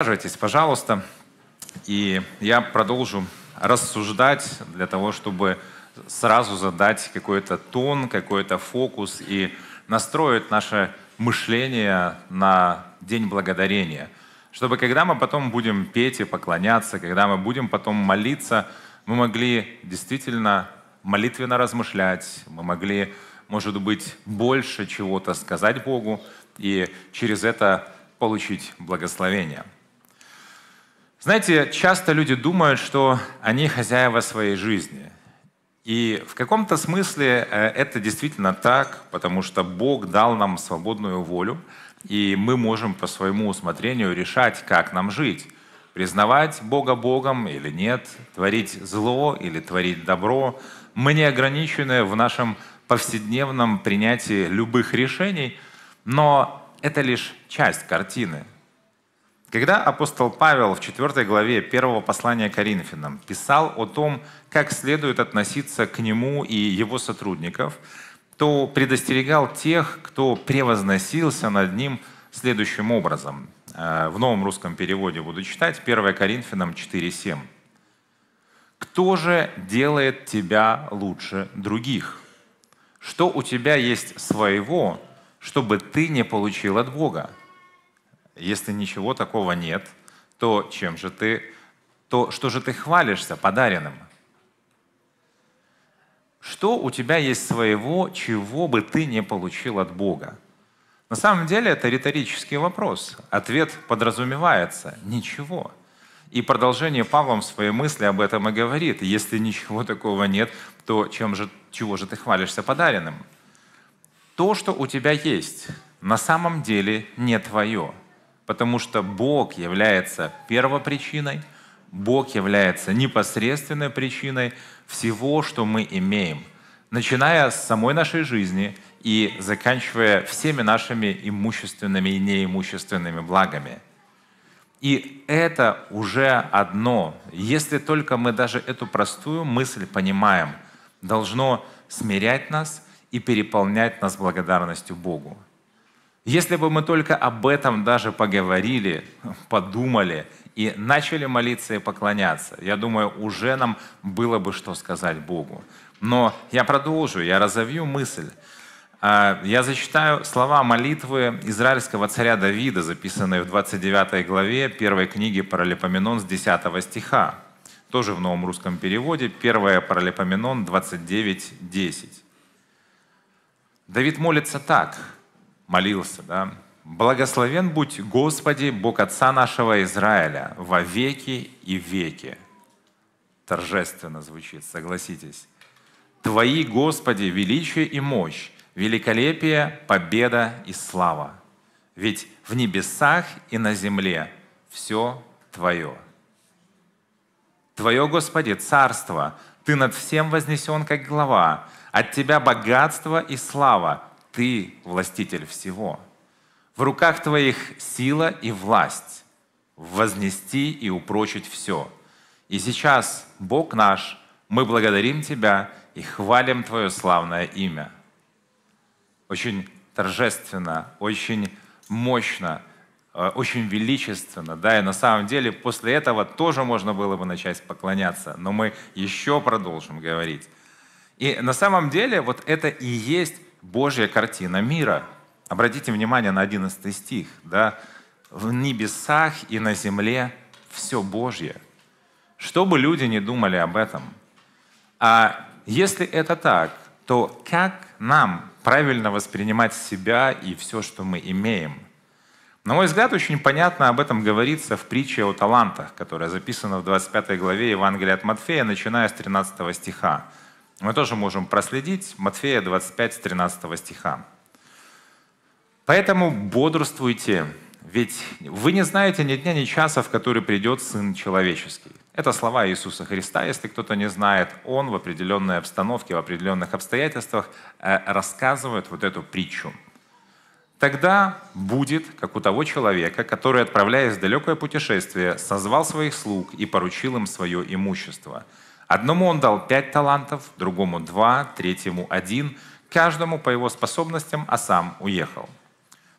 Присаживайтесь, пожалуйста. И я продолжу рассуждать для того, чтобы сразу задать какой-то тон, какой-то фокус и настроить наше мышление на День Благодарения. Чтобы когда мы потом будем петь и поклоняться, когда мы будем потом молиться, мы могли действительно молитвенно размышлять, мы могли, может быть, больше чего-то сказать Богу и через это получить благословение. Знаете, часто люди думают, что они хозяева своей жизни. И в каком-то смысле э, это действительно так, потому что Бог дал нам свободную волю, и мы можем по своему усмотрению решать, как нам жить. Признавать Бога Богом или нет, творить зло или творить добро. Мы не ограничены в нашем повседневном принятии любых решений, но это лишь часть картины. Когда апостол Павел в 4 главе 1 послания Коринфянам писал о том, как следует относиться к нему и его сотрудников, то предостерегал тех, кто превозносился над ним следующим образом. Э, в новом русском переводе буду читать 1 Коринфянам 4.7. «Кто же делает тебя лучше других? Что у тебя есть своего, чтобы ты не получил от Бога?» Если ничего такого нет, то чем же ты, то что же ты хвалишься подаренным? Что у тебя есть своего, чего бы ты не получил от Бога? На самом деле это риторический вопрос. Ответ подразумевается – ничего. И продолжение Павлом своей мысли об этом и говорит. Если ничего такого нет, то чем же, чего же ты хвалишься подаренным? То, что у тебя есть, на самом деле не твое – потому что Бог является первопричиной, Бог является непосредственной причиной всего, что мы имеем, начиная с самой нашей жизни и заканчивая всеми нашими имущественными и неимущественными благами. И это уже одно, если только мы даже эту простую мысль понимаем, должно смирять нас и переполнять нас благодарностью Богу. Если бы мы только об этом даже поговорили, подумали и начали молиться и поклоняться, я думаю, уже нам было бы что сказать Богу. Но я продолжу, я разовью мысль. А, я зачитаю слова молитвы израильского царя Давида, записанные в 29 главе первой книги Паралипоменон с 10 стиха. Тоже в новом русском переводе, Первая Паралипоменон 29.10. Давид молится так – молился, да, «Благословен будь Господи, Бог Отца нашего Израиля, во веки и веки». Торжественно звучит, согласитесь. «Твои, Господи, величие и мощь, великолепие, победа и слава. Ведь в небесах и на земле все Твое. Твое, Господи, царство, Ты над всем вознесен как глава, от Тебя богатство и слава – ты властитель всего. В руках твоих сила и власть вознести и упрочить все. И сейчас, Бог наш, мы благодарим Тебя и хвалим Твое славное имя. Очень торжественно, очень мощно, э, очень величественно. Да, и на самом деле после этого тоже можно было бы начать поклоняться, но мы еще продолжим говорить. И на самом деле вот это и есть Божья картина мира. Обратите внимание на 11 стих. Да? В небесах и на земле все Божье. Что бы люди не думали об этом. А если это так, то как нам правильно воспринимать себя и все, что мы имеем? На мой взгляд, очень понятно об этом говорится в притче о талантах, которая записана в 25 главе Евангелия от Матфея, начиная с 13 стиха мы тоже можем проследить Матфея 25 с 13 стиха. «Поэтому бодрствуйте, ведь вы не знаете ни дня, ни часа, в который придет Сын Человеческий». Это слова Иисуса Христа. Если кто-то не знает, Он в определенной обстановке, в определенных обстоятельствах э, рассказывает вот эту притчу. Тогда будет, как у того человека, который, отправляясь в далекое путешествие, созвал своих слуг и поручил им свое имущество – Одному он дал пять талантов, другому два, третьему один, каждому по его способностям, а сам уехал.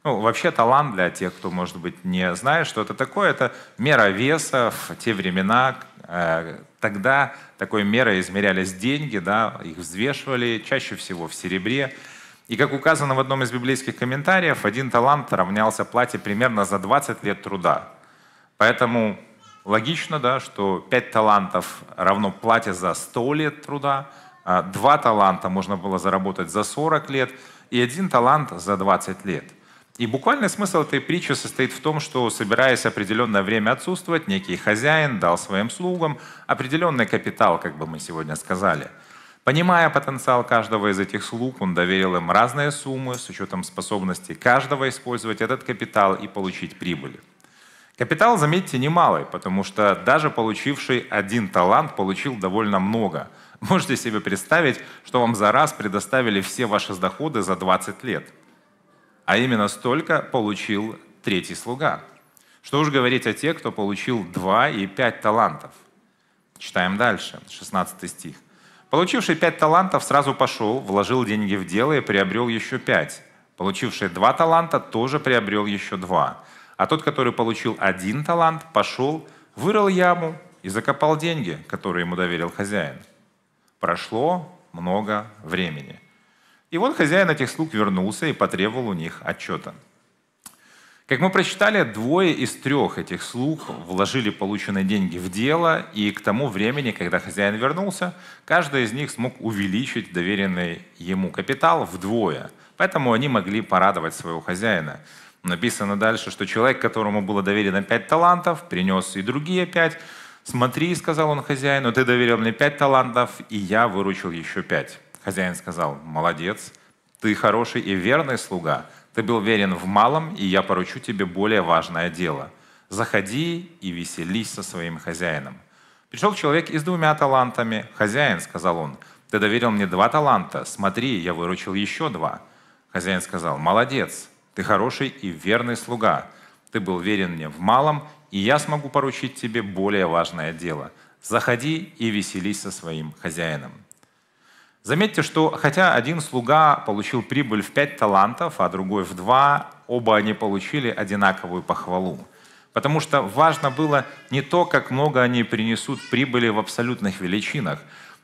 Ну, вообще талант для тех, кто, может быть, не знает, что это такое, это мера веса в те времена, э, тогда такой мерой измерялись деньги, да, их взвешивали чаще всего в серебре. И как указано в одном из библейских комментариев, один талант равнялся плате примерно за 20 лет труда. Поэтому Логично, да, что 5 талантов равно плате за 100 лет труда, 2 а таланта можно было заработать за 40 лет и один талант за 20 лет. И буквальный смысл этой притчи состоит в том, что, собираясь определенное время отсутствовать, некий хозяин дал своим слугам определенный капитал, как бы мы сегодня сказали. Понимая потенциал каждого из этих слуг, он доверил им разные суммы с учетом способности каждого использовать этот капитал и получить прибыль. Капитал, заметьте, немалый, потому что даже получивший один талант получил довольно много. Можете себе представить, что вам за раз предоставили все ваши доходы за 20 лет. А именно столько получил третий слуга. Что уж говорить о тех, кто получил 2 и 5 талантов. Читаем дальше, 16 стих. Получивший пять талантов сразу пошел, вложил деньги в дело и приобрел еще пять. Получивший два таланта тоже приобрел еще два. А тот, который получил один талант, пошел, вырыл яму и закопал деньги, которые ему доверил хозяин. Прошло много времени. И вот хозяин этих слуг вернулся и потребовал у них отчета. Как мы прочитали, двое из трех этих слуг вложили полученные деньги в дело, и к тому времени, когда хозяин вернулся, каждый из них смог увеличить доверенный ему капитал вдвое. Поэтому они могли порадовать своего хозяина. Написано дальше, что человек, которому было доверено пять талантов, принес и другие пять. «Смотри», — сказал он хозяину, — «ты доверил мне пять талантов, и я выручил еще пять». Хозяин сказал, «Молодец, ты хороший и верный слуга. Ты был верен в малом, и я поручу тебе более важное дело. Заходи и веселись со своим хозяином». Пришел человек и с двумя талантами. «Хозяин», — сказал он, — «ты доверил мне два таланта. Смотри, я выручил еще два». Хозяин сказал, «Молодец, ты хороший и верный слуга. Ты был верен мне в малом, и я смогу поручить тебе более важное дело. Заходи и веселись со своим хозяином». Заметьте, что хотя один слуга получил прибыль в пять талантов, а другой в два, оба они получили одинаковую похвалу. Потому что важно было не то, как много они принесут прибыли в абсолютных величинах,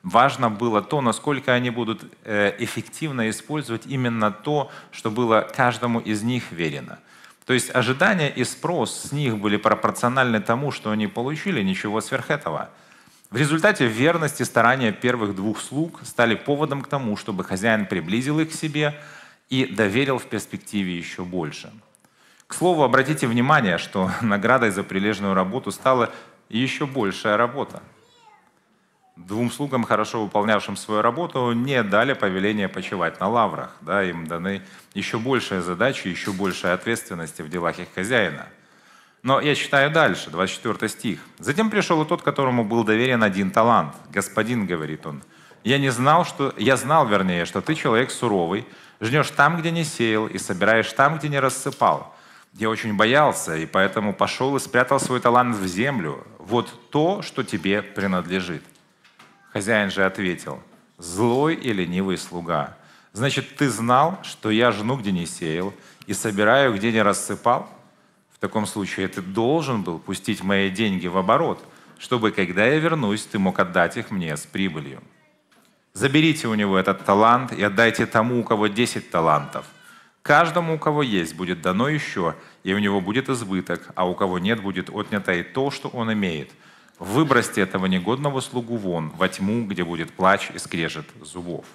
Важно было то, насколько они будут э, эффективно использовать именно то, что было каждому из них верено. То есть ожидания и спрос с них были пропорциональны тому, что они получили, ничего сверх этого. В результате верность и старания первых двух слуг стали поводом к тому, чтобы хозяин приблизил их к себе и доверил в перспективе еще больше. К слову, обратите внимание, что наградой за прилежную работу стала еще большая работа – двум слугам, хорошо выполнявшим свою работу, не дали повеления почивать на лаврах. Да, им даны еще большие задачи, еще большая ответственности в делах их хозяина. Но я читаю дальше, 24 стих. «Затем пришел и тот, которому был доверен один талант. Господин, — говорит он, — я не знал, что... Я знал, вернее, что ты человек суровый, жнешь там, где не сеял, и собираешь там, где не рассыпал. Я очень боялся, и поэтому пошел и спрятал свой талант в землю. Вот то, что тебе принадлежит. Хозяин же ответил, «Злой и ленивый слуга, значит, ты знал, что я жну, где не сеял, и собираю, где не рассыпал? В таком случае ты должен был пустить мои деньги в оборот, чтобы, когда я вернусь, ты мог отдать их мне с прибылью. Заберите у него этот талант и отдайте тому, у кого 10 талантов. Каждому, у кого есть, будет дано еще, и у него будет избыток, а у кого нет, будет отнято и то, что он имеет – Выбросьте этого негодного слугу вон, во тьму, где будет плач и скрежет зубов».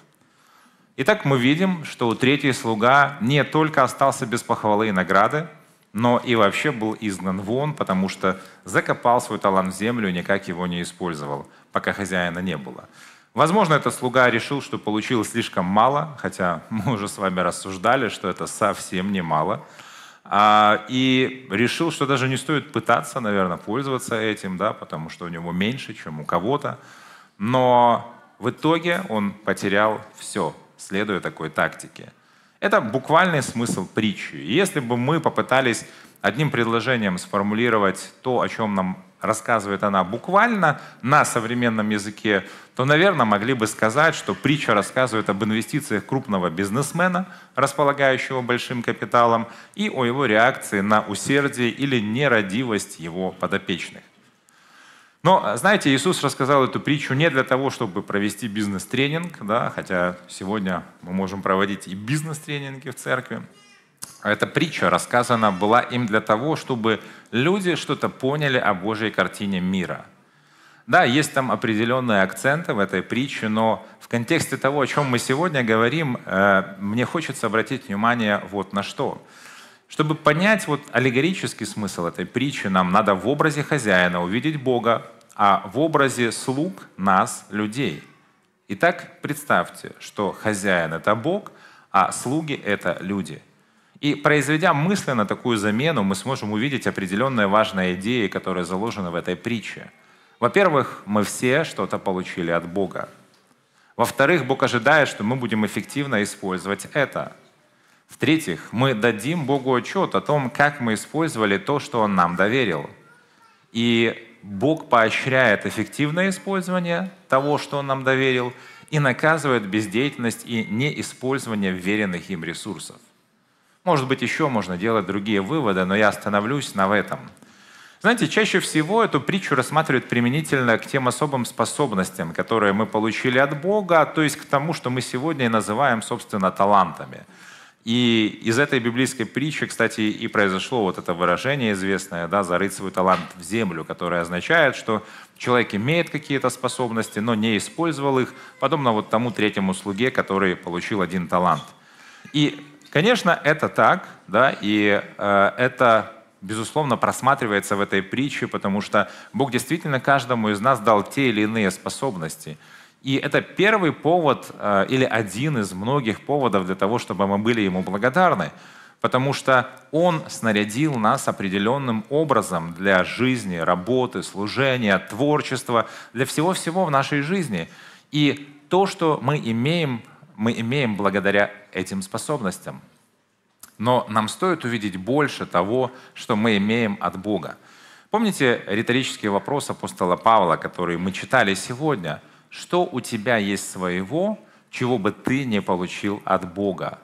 Итак, мы видим, что третий слуга не только остался без похвалы и награды, но и вообще был изгнан вон, потому что закопал свой талант в землю и никак его не использовал, пока хозяина не было. Возможно, этот слуга решил, что получилось слишком мало, хотя мы уже с вами рассуждали, что это совсем немало. мало. А, и решил, что даже не стоит пытаться, наверное, пользоваться этим, да, потому что у него меньше, чем у кого-то. Но в итоге он потерял все, следуя такой тактике. Это буквальный смысл притчи. И если бы мы попытались одним предложением сформулировать то, о чем нам рассказывает она буквально на современном языке, то, наверное, могли бы сказать, что притча рассказывает об инвестициях крупного бизнесмена, располагающего большим капиталом, и о его реакции на усердие или нерадивость его подопечных. Но, знаете, Иисус рассказал эту притчу не для того, чтобы провести бизнес-тренинг, да, хотя сегодня мы можем проводить и бизнес-тренинги в церкви, эта притча рассказана была им для того, чтобы люди что-то поняли о Божьей картине мира. Да, есть там определенные акценты в этой притче, но в контексте того, о чем мы сегодня говорим, э, мне хочется обратить внимание вот на что. Чтобы понять вот аллегорический смысл этой притчи, нам надо в образе хозяина увидеть Бога, а в образе слуг нас, людей. Итак, представьте, что хозяин — это Бог, а слуги — это люди — и произведя мысленно такую замену, мы сможем увидеть определенные важные идеи, которые заложены в этой притче. Во-первых, мы все что-то получили от Бога. Во-вторых, Бог ожидает, что мы будем эффективно использовать это. В-третьих, мы дадим Богу отчет о том, как мы использовали то, что Он нам доверил. И Бог поощряет эффективное использование того, что Он нам доверил, и наказывает бездеятельность и неиспользование веренных им ресурсов. Может быть, еще можно делать другие выводы, но я остановлюсь на этом. Знаете, чаще всего эту притчу рассматривают применительно к тем особым способностям, которые мы получили от Бога, то есть к тому, что мы сегодня и называем, собственно, талантами. И из этой библейской притчи, кстати, и произошло вот это выражение известное, да, «зарыть свой талант в землю», которое означает, что человек имеет какие-то способности, но не использовал их, подобно вот тому третьему слуге, который получил один талант. И Конечно, это так, да, и э, это, безусловно, просматривается в этой притче, потому что Бог действительно каждому из нас дал те или иные способности. И это первый повод э, или один из многих поводов для того, чтобы мы были Ему благодарны, потому что Он снарядил нас определенным образом для жизни, работы, служения, творчества, для всего-всего в нашей жизни. И то, что мы имеем мы имеем благодаря этим способностям. Но нам стоит увидеть больше того, что мы имеем от Бога. Помните риторический вопрос апостола Павла, который мы читали сегодня? Что у тебя есть своего, чего бы ты не получил от Бога?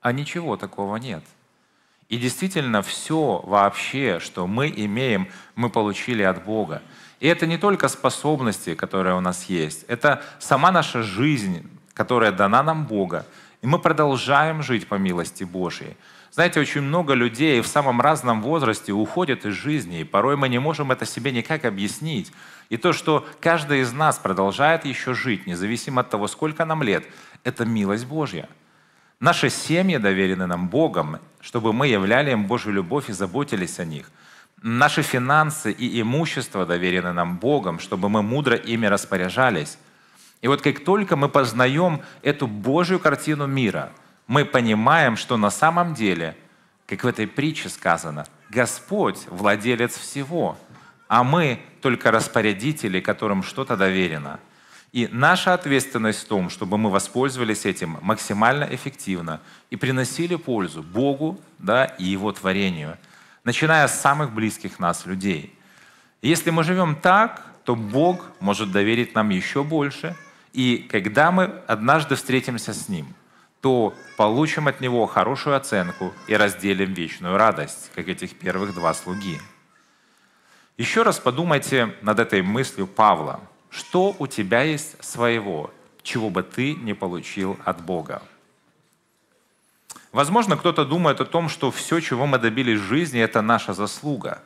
А ничего такого нет. И действительно, все вообще, что мы имеем, мы получили от Бога. И это не только способности, которые у нас есть, это сама наша жизнь, которая дана нам Бога. И мы продолжаем жить по милости Божьей. Знаете, очень много людей в самом разном возрасте уходят из жизни, и порой мы не можем это себе никак объяснить. И то, что каждый из нас продолжает еще жить, независимо от того, сколько нам лет, это милость Божья. Наши семьи доверены нам Богом, чтобы мы являли им Божью любовь и заботились о них. Наши финансы и имущество доверены нам Богом, чтобы мы мудро ими распоряжались. И вот как только мы познаем эту Божью картину мира, мы понимаем, что на самом деле, как в этой притче сказано, Господь – владелец всего, а мы – только распорядители, которым что-то доверено. И наша ответственность в том, чтобы мы воспользовались этим максимально эффективно и приносили пользу Богу да, и Его творению, начиная с самых близких нас людей. Если мы живем так, то Бог может доверить нам еще больше – и когда мы однажды встретимся с Ним, то получим от Него хорошую оценку и разделим вечную радость, как этих первых два слуги. Еще раз подумайте над этой мыслью Павла. Что у тебя есть своего, чего бы ты не получил от Бога? Возможно, кто-то думает о том, что все, чего мы добились в жизни, это наша заслуга.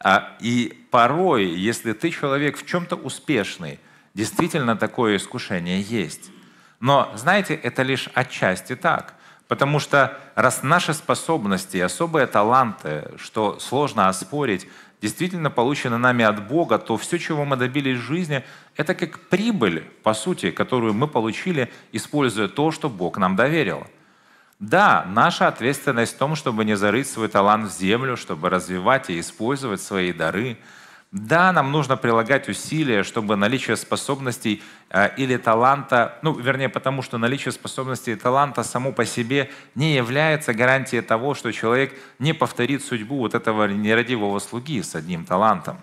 А, и порой, если ты человек в чем-то успешный – Действительно, такое искушение есть. Но, знаете, это лишь отчасти так. Потому что раз наши способности, особые таланты, что сложно оспорить, действительно получены нами от Бога, то все, чего мы добились в жизни, это как прибыль, по сути, которую мы получили, используя то, что Бог нам доверил. Да, наша ответственность в том, чтобы не зарыть свой талант в землю, чтобы развивать и использовать свои дары – да, нам нужно прилагать усилия, чтобы наличие способностей э, или таланта, ну, вернее, потому что наличие способностей и таланта само по себе не является гарантией того, что человек не повторит судьбу вот этого нерадивого слуги с одним талантом.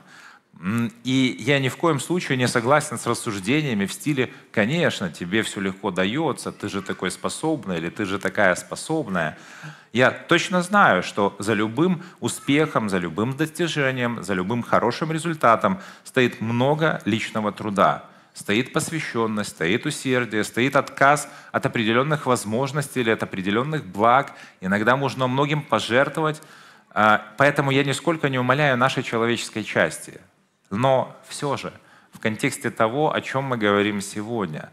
И я ни в коем случае не согласен с рассуждениями в стиле «конечно, тебе все легко дается, ты же такой способный» или «ты же такая способная». Я точно знаю, что за любым успехом, за любым достижением, за любым хорошим результатом стоит много личного труда. Стоит посвященность, стоит усердие, стоит отказ от определенных возможностей или от определенных благ. Иногда можно многим пожертвовать. А, поэтому я нисколько не умоляю нашей человеческой части. Но все же, в контексте того, о чем мы говорим сегодня,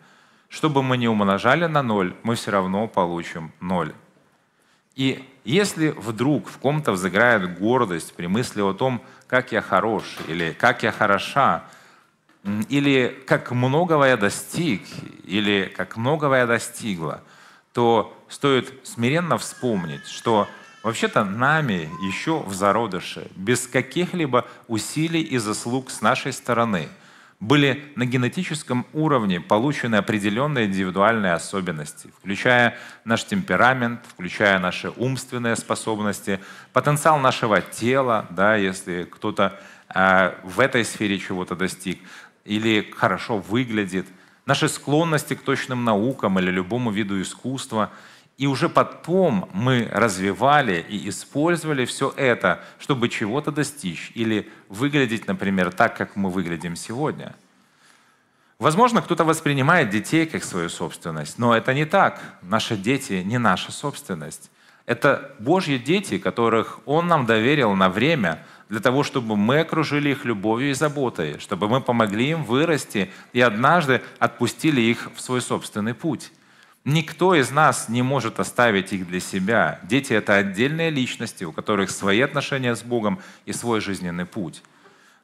чтобы мы не умножали на ноль, мы все равно получим ноль. И если вдруг в ком-то взыграет гордость при мысли о том, как я хорош, или как я хороша, или как многого я достиг, или как многого я достигла, то стоит смиренно вспомнить, что Вообще-то нами еще в зародыше, без каких-либо усилий и заслуг с нашей стороны, были на генетическом уровне получены определенные индивидуальные особенности, включая наш темперамент, включая наши умственные способности, потенциал нашего тела, да, если кто-то э, в этой сфере чего-то достиг, или хорошо выглядит, наши склонности к точным наукам или любому виду искусства – и уже потом мы развивали и использовали все это, чтобы чего-то достичь или выглядеть, например, так, как мы выглядим сегодня. Возможно, кто-то воспринимает детей как свою собственность, но это не так. Наши дети не наша собственность. Это Божьи дети, которых Он нам доверил на время для того, чтобы мы окружили их любовью и заботой, чтобы мы помогли им вырасти и однажды отпустили их в свой собственный путь. Никто из нас не может оставить их для себя. Дети — это отдельные личности, у которых свои отношения с Богом и свой жизненный путь.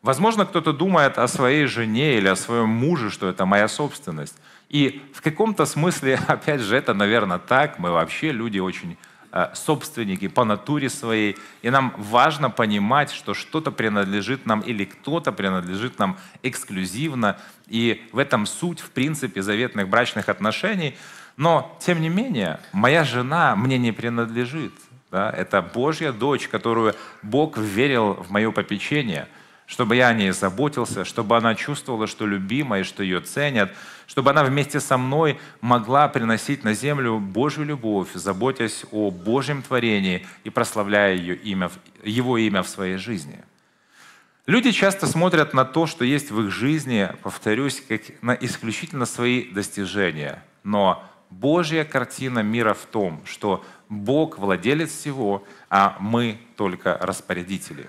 Возможно, кто-то думает о своей жене или о своем муже, что это моя собственность. И в каком-то смысле, опять же, это, наверное, так. Мы вообще люди очень э, собственники по натуре своей. И нам важно понимать, что что-то принадлежит нам или кто-то принадлежит нам эксклюзивно. И в этом суть, в принципе, заветных брачных отношений — но, тем не менее, моя жена мне не принадлежит. Да? Это Божья дочь, которую Бог верил в мое попечение, чтобы я о ней заботился, чтобы она чувствовала, что любима и что ее ценят, чтобы она вместе со мной могла приносить на землю Божью любовь, заботясь о Божьем творении и прославляя ее имя, его имя в своей жизни. Люди часто смотрят на то, что есть в их жизни, повторюсь, как на исключительно свои достижения. Но Божья картина мира в том, что Бог владелец всего, а мы только распорядители.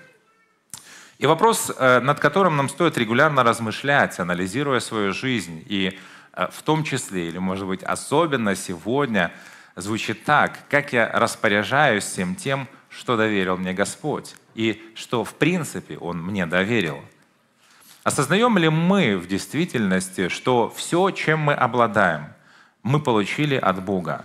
И вопрос, э, над которым нам стоит регулярно размышлять, анализируя свою жизнь, и э, в том числе, или, может быть, особенно сегодня, звучит так, как я распоряжаюсь всем тем, что доверил мне Господь, и что, в принципе, Он мне доверил. Осознаем ли мы в действительности, что все, чем мы обладаем, мы получили от Бога.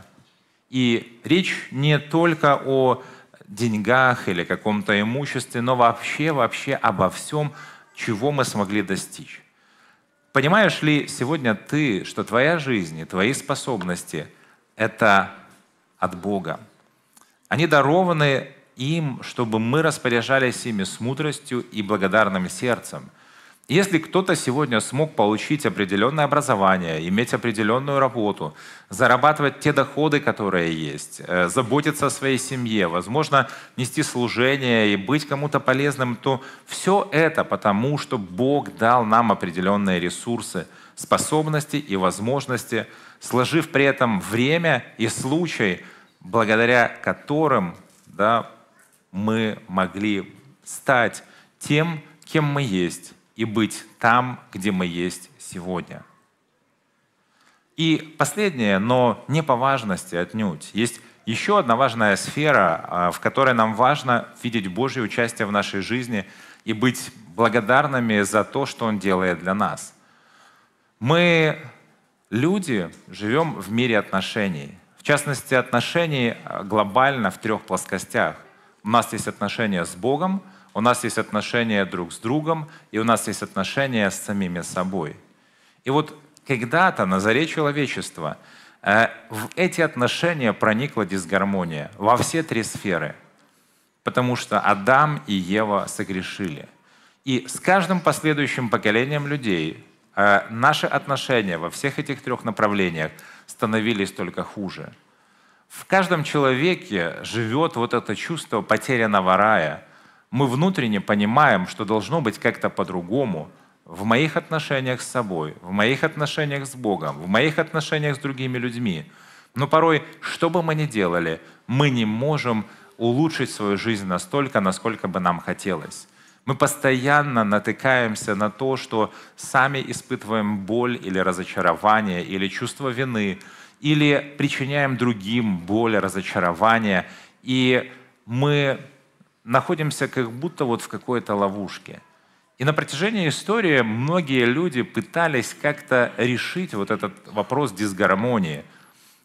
И речь не только о деньгах или каком-то имуществе, но вообще, вообще обо всем, чего мы смогли достичь. Понимаешь ли сегодня ты, что твоя жизнь и твои способности – это от Бога? Они дарованы им, чтобы мы распоряжались ими с мудростью и благодарным сердцем – если кто-то сегодня смог получить определенное образование, иметь определенную работу, зарабатывать те доходы, которые есть, э, заботиться о своей семье, возможно, нести служение и быть кому-то полезным, то все это потому, что Бог дал нам определенные ресурсы, способности и возможности, сложив при этом время и случай, благодаря которым да, мы могли стать тем, кем мы есть и быть там, где мы есть сегодня. И последнее, но не по важности отнюдь. Есть еще одна важная сфера, а, в которой нам важно видеть Божье участие в нашей жизни и быть благодарными за то, что Он делает для нас. Мы, люди, живем в мире отношений. В частности, отношений а, глобально в трех плоскостях. У нас есть отношения с Богом – у нас есть отношения друг с другом, и у нас есть отношения с самими собой. И вот когда-то на заре человечества э, в эти отношения проникла дисгармония во все три сферы, потому что Адам и Ева согрешили. И с каждым последующим поколением людей э, наши отношения во всех этих трех направлениях становились только хуже. В каждом человеке живет вот это чувство потерянного рая – мы внутренне понимаем, что должно быть как-то по-другому в моих отношениях с собой, в моих отношениях с Богом, в моих отношениях с другими людьми. Но порой, что бы мы ни делали, мы не можем улучшить свою жизнь настолько, насколько бы нам хотелось. Мы постоянно натыкаемся на то, что сами испытываем боль или разочарование, или чувство вины, или причиняем другим боль, разочарование, и мы находимся как будто вот в какой-то ловушке. И на протяжении истории многие люди пытались как-то решить вот этот вопрос дисгармонии.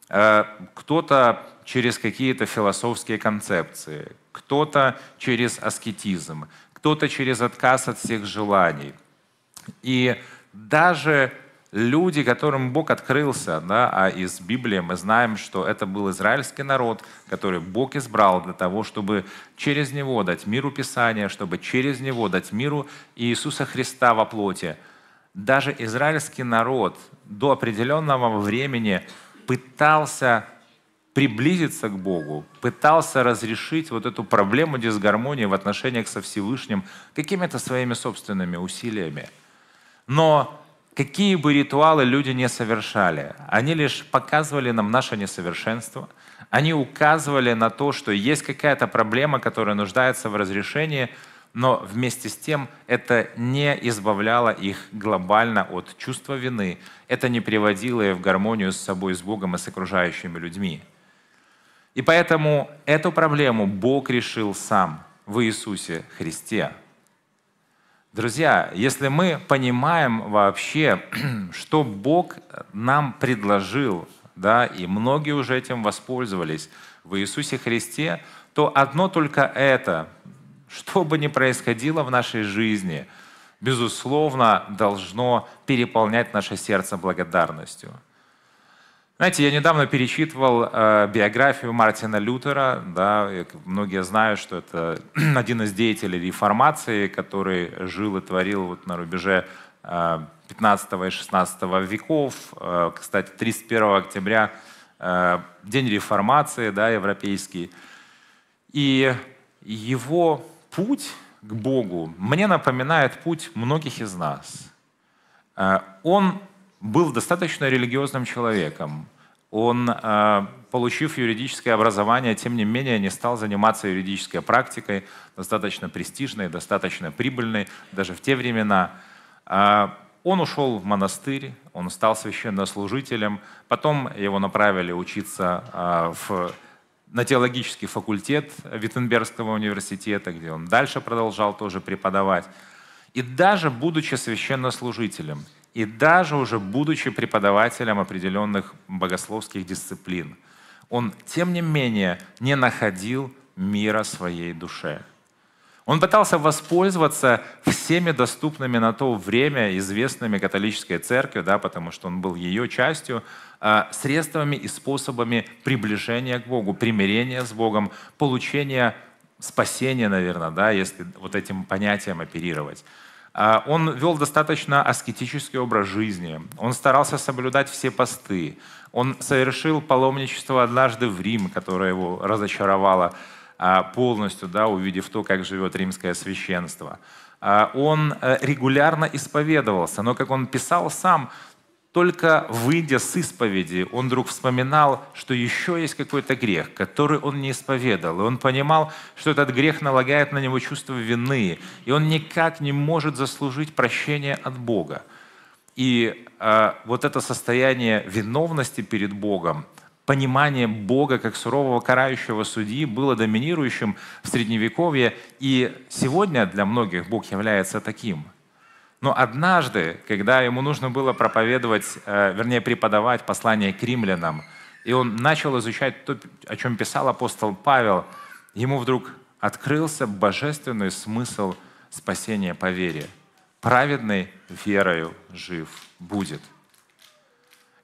Э, кто-то через какие-то философские концепции, кто-то через аскетизм, кто-то через отказ от всех желаний. И даже люди, которым Бог открылся, да, а из Библии мы знаем, что это был израильский народ, который Бог избрал для того, чтобы через него дать миру Писание, чтобы через него дать миру Иисуса Христа во плоти. Даже израильский народ до определенного времени пытался приблизиться к Богу, пытался разрешить вот эту проблему дисгармонии в отношениях со Всевышним какими-то своими собственными усилиями. Но Какие бы ритуалы люди не совершали, они лишь показывали нам наше несовершенство, они указывали на то, что есть какая-то проблема, которая нуждается в разрешении, но вместе с тем это не избавляло их глобально от чувства вины, это не приводило их в гармонию с собой, с Богом и с окружающими людьми. И поэтому эту проблему Бог решил сам в Иисусе Христе – Друзья, если мы понимаем вообще, что Бог нам предложил, да, и многие уже этим воспользовались в Иисусе Христе, то одно только это, что бы ни происходило в нашей жизни, безусловно, должно переполнять наше сердце благодарностью. Знаете, я недавно перечитывал э, биографию Мартина Лютера. Да, многие знают, что это один из деятелей реформации, который жил и творил вот на рубеже э, 15 и 16 веков. Э, кстати, 31 октября э, День реформации да, европейский. И его путь к Богу мне напоминает путь многих из нас. Э, он был достаточно религиозным человеком. Он, э, получив юридическое образование, тем не менее не стал заниматься юридической практикой, достаточно престижной, достаточно прибыльной даже в те времена. Э, он ушел в монастырь, он стал священнослужителем, потом его направили учиться э, в, на теологический факультет Виттенбергского университета, где он дальше продолжал тоже преподавать. И даже будучи священнослужителем, и даже уже будучи преподавателем определенных богословских дисциплин, он, тем не менее, не находил мира своей душе. Он пытался воспользоваться всеми доступными на то время известными католической церкви, да, потому что он был ее частью, а, средствами и способами приближения к Богу, примирения с Богом, получения спасения, наверное, да, если вот этим понятием оперировать. А, он вел достаточно аскетический образ жизни. Он старался соблюдать все посты. Он совершил паломничество однажды в Рим, которое его разочаровало а, полностью, да, увидев то, как живет римское священство. А, он э, регулярно исповедовался, но, как он писал сам, только выйдя с исповеди, он вдруг вспоминал, что еще есть какой-то грех, который он не исповедал. И он понимал, что этот грех налагает на него чувство вины, и он никак не может заслужить прощения от Бога. И э, вот это состояние виновности перед Богом, понимание Бога как сурового карающего судьи было доминирующим в Средневековье, и сегодня для многих Бог является таким – но однажды, когда ему нужно было проповедовать, э, вернее, преподавать послание к римлянам, и он начал изучать то, о чем писал апостол Павел, ему вдруг открылся божественный смысл спасения по вере. Праведный верою жив будет.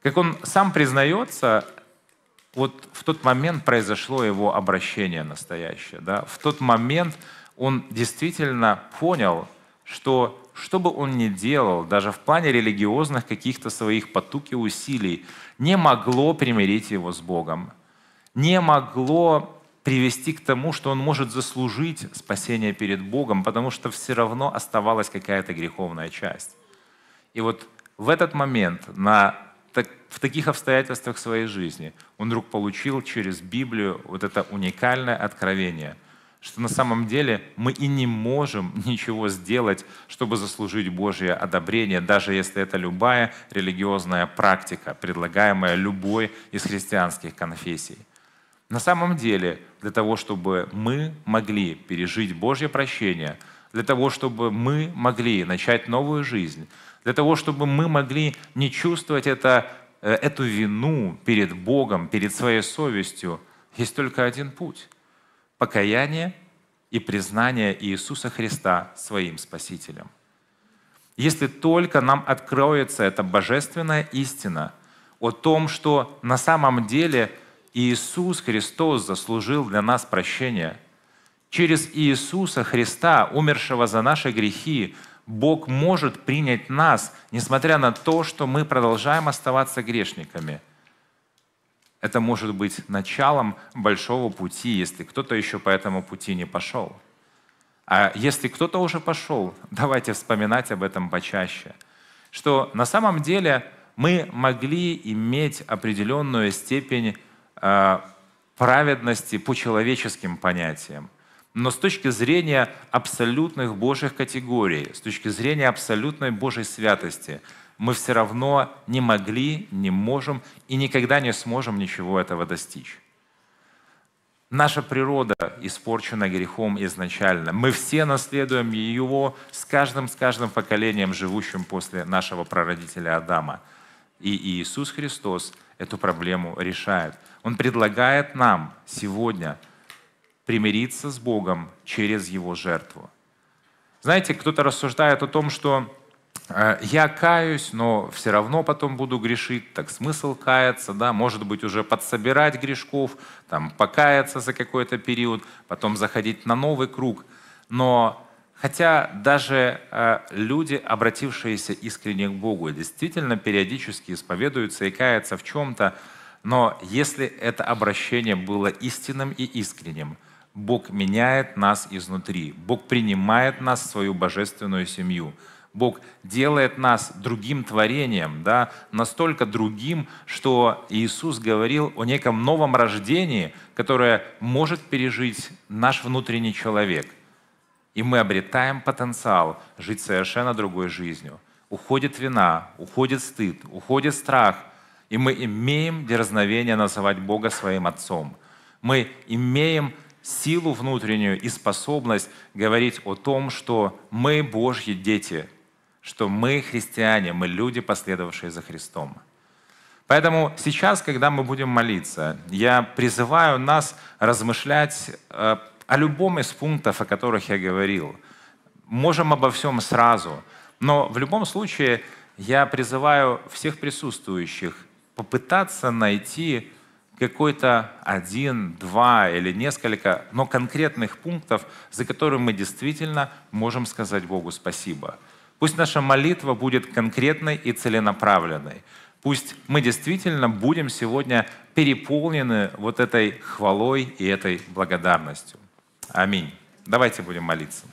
Как он сам признается, вот в тот момент произошло его обращение настоящее. Да? В тот момент он действительно понял, что что бы он ни делал, даже в плане религиозных каких-то своих потуг и усилий, не могло примирить его с Богом, не могло привести к тому, что он может заслужить спасение перед Богом, потому что все равно оставалась какая-то греховная часть. И вот в этот момент, на, так, в таких обстоятельствах своей жизни, он вдруг получил через Библию вот это уникальное откровение – что на самом деле мы и не можем ничего сделать, чтобы заслужить Божье одобрение, даже если это любая религиозная практика, предлагаемая любой из христианских конфессий. На самом деле, для того, чтобы мы могли пережить Божье прощение, для того, чтобы мы могли начать новую жизнь, для того, чтобы мы могли не чувствовать это, э, эту вину перед Богом, перед своей совестью, есть только один путь – покаяние и признание Иисуса Христа своим Спасителем. Если только нам откроется эта божественная истина о том, что на самом деле Иисус Христос заслужил для нас прощение. Через Иисуса Христа, умершего за наши грехи, Бог может принять нас, несмотря на то, что мы продолжаем оставаться грешниками – это может быть началом большого пути, если кто-то еще по этому пути не пошел. А если кто-то уже пошел, давайте вспоминать об этом почаще. Что на самом деле мы могли иметь определенную степень а, праведности по человеческим понятиям. Но с точки зрения абсолютных Божьих категорий, с точки зрения абсолютной Божьей святости – мы все равно не могли, не можем и никогда не сможем ничего этого достичь. Наша природа испорчена грехом изначально. Мы все наследуем его с каждым, с каждым поколением, живущим после нашего прародителя Адама. И Иисус Христос эту проблему решает. Он предлагает нам сегодня примириться с Богом через Его жертву. Знаете, кто-то рассуждает о том, что Э, я каюсь, но все равно потом буду грешить, так смысл каяться, да, может быть, уже подсобирать грешков, там, покаяться за какой-то период, потом заходить на новый круг. Но хотя даже э, люди, обратившиеся искренне к Богу, действительно периодически исповедуются и каются в чем-то, но если это обращение было истинным и искренним, Бог меняет нас изнутри, Бог принимает нас в свою божественную семью – Бог делает нас другим творением, да, настолько другим, что Иисус говорил о неком новом рождении, которое может пережить наш внутренний человек. И мы обретаем потенциал жить совершенно другой жизнью. Уходит вина, уходит стыд, уходит страх, и мы имеем дерзновение называть Бога своим Отцом. Мы имеем силу внутреннюю и способность говорить о том, что мы Божьи дети – что мы христиане, мы люди, последовавшие за Христом. Поэтому сейчас, когда мы будем молиться, я призываю нас размышлять э, о любом из пунктов, о которых я говорил. Можем обо всем сразу, но в любом случае я призываю всех присутствующих попытаться найти какой-то один, два или несколько, но конкретных пунктов, за которые мы действительно можем сказать Богу спасибо – Пусть наша молитва будет конкретной и целенаправленной. Пусть мы действительно будем сегодня переполнены вот этой хвалой и этой благодарностью. Аминь. Давайте будем молиться.